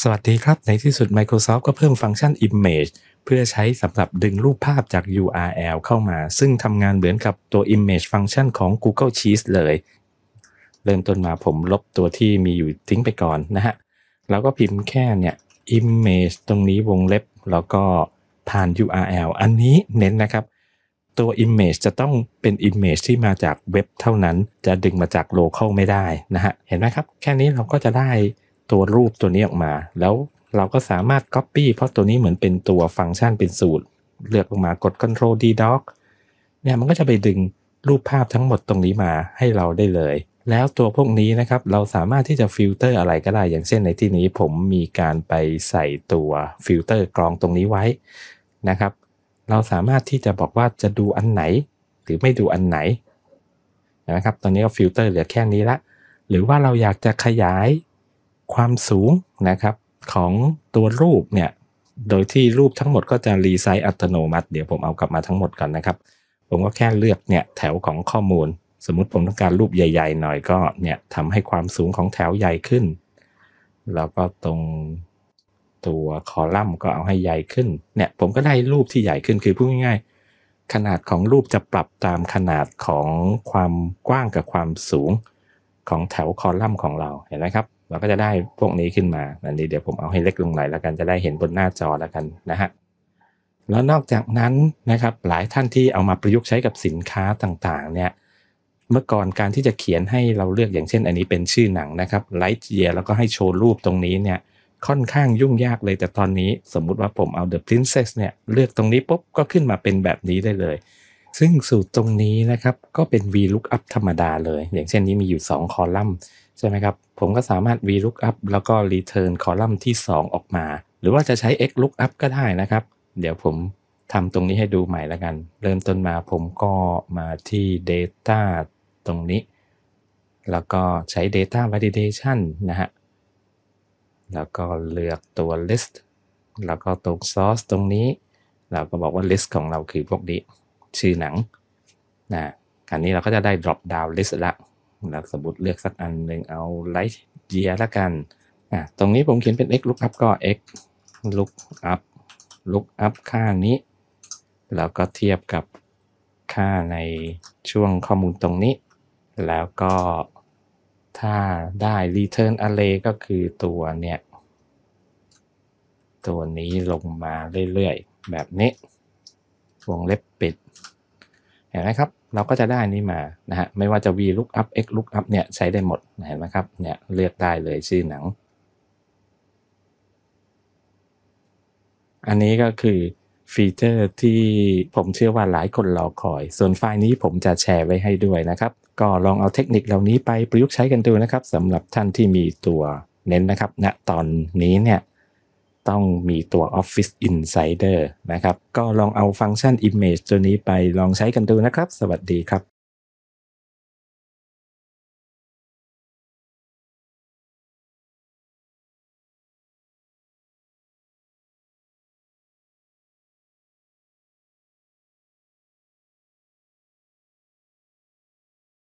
สวัสดีครับ ในที่สุด Microsoft ก็เพิ่มฟังก์ชัน Image เพื่อใช้สำหรับดึงรูปภาพจาก URL เข้ามา ซึ่งทำงานเหมือนกับตัว Image ฟังก์ชันของ Google Sheets เลย เริ่มต้นมาผมลบตัวที่มีอยู่ทิ้งไปก่อนนะฮะแล้วก็พิมพ์แค่เนี่ย Image ตรงนี้วงเล็บแล้วก็ผ่าน URL อันนี้เน้นนะครับ ตัว Image จะต้องเป็น Image ที่มาจากเว็บเท่านั้น จะดึงมาจากโลเคอลไม่ได้นะฮะเห็นไหมครับแค่นี้เราก็จะได้ตัวรูปตัวนี้ออกมา แล้วเราก็สามารถ Copy เพราะตัวนี้เหมือนเป็นตัวฟังก์ชันเป็นสูตร เลือกออกมากด Ctrl D Doc เนี่ยมันก็จะไปดึงรูปภาพทั้งหมดตรงนี้มาให้เราได้เลย แล้วตัวพวกนี้นะครับ เราสามารถที่จะฟิลเตอร์อะไรก็ได้ อย่างเช่นในที่นี้ ผมมีการไปใส่ตัวฟิลเตอร์กรองตรงนี้ไว้นะครับ เราสามารถที่จะบอกว่าจะดูอันไหนหรือไม่ดูอันไหนนะครับ ตอนนี้ก็ฟิลเตอร์เหลือแค่นี้ละ หรือว่าเราอยากจะขยายความสูงนะครับของตัวรูปเนี่ย โดยที่รูปทั้งหมดก็จะรีไซต์อัตโนมัติ เดี๋ยวผมเอากลับมาทั้งหมดก่อนนะครับ ผมก็แค่เลือกเนี่ยแถวของข้อมูล สมมติผมต้องการรูปใหญ่ๆหน่อยก็เนี่ยทำให้ความสูงของแถวใหญ่ขึ้น แล้วก็ตรงตัวคอลัมน์ก็เอาให้ใหญ่ขึ้น เนี่ยผมก็ได้รูปที่ใหญ่ขึ้น คือพูดง่าย ๆ ขนาดของรูปจะปรับตามขนาดของความกว้างกับความสูงของแถวคอลัมน์ของเราเห็นไหมครับ เราก็จะได้พวกนี้ขึ้นมาอันนี้เดี๋ยวผมเอาให้เล็กลงหน่อยแล้วกันจะได้เห็นบนหน้าจอแล้วกันนะฮะแล้วนอกจากนั้นนะครับ หลายท่านที่เอามาประยุกต์ใช้กับสินค้าต่างๆเนี่ยเมื่อก่อนการที่จะเขียนให้เราเลือกอย่างเช่น อันนี้เป็นชื่อหนังนะครับไลท์เยียแล้วก็ให้โชว์รูปตรงนี้เนี่ยค่อนข้างยุ่งยากเลยแต่ตอนนี้ สมมุติว่าผมเอา The Princess เนี่ยเลือกตรงนี้ปุ๊บก็ขึ้นมาเป็นแบบนี้ได้เลยซึ่งสูตรตรงนี้นะครับ ก็เป็น VLOOKUP ธรรมดาเลย อย่างเช่นนี้มีอยู่ 2 คอลัมน์ใช่ไหมครับ ผมก็สามารถ VLOOKUP แล้วก็ Return คอลัมน์ที่ 2 ออกมา หรือว่าจะใช้ XLOOKUP ก็ได้นะครับ เดี๋ยวผมทำตรงนี้ให้ดูใหม่ละกัน เริ่มต้นมาผมก็มาที่ Data ตรงนี้ แล้วก็ใช้ Data Validation นะฮะ แล้วก็เลือกตัว list แล้วก็ตรง source ตรงนี้เราก็บอกว่า list ของเราคือพวกนี้ชื่อหนัง นะคราวนี้เราก็จะได้ drop down list ละเราสมมติเลือกสักอันหนึ่งเอา light year ละกันอ่ะตรงนี้ผมเขียนเป็น x lookup ก็ x lookup lookup ค่านี้ แล้วก็เทียบกับค่าในช่วงข้อมูลตรงนี้ แล้วก็ถ้าได้ return array ก็คือตัวเนี่ย ตัวนี้ลงมาเรื่อย ๆ แบบนี้วงเล็บปิด เห็นไหมครับเราก็จะได้นี้มานะฮะไม่ว่าจะ VLOOKUP XLOOKUP เนี่ยใช้ได้หมดเห็นไหมครับเนี่ยเลือกได้เลยชื่อหนัง อันนี้ก็คือฟีเจอร์ที่ผมเชื่อว่าหลายคนรอคอย ส่วนไฟล์นี้ผมจะแชร์ไว้ให้ด้วยนะครับ ก็ลองเอาเทคนิคเหล่านี้ไปประยุกต์ใช้กันดูนะครับสำหรับท่านที่มีตัวเน้นนะครับณนะตอนนี้เนี่ยต้องมีตัว Office Insider นะครับ ก็ลองเอาฟังก์ชัน Image ตัวนี้ไปลองใช้กันดูนะครับ สวัสดีครับ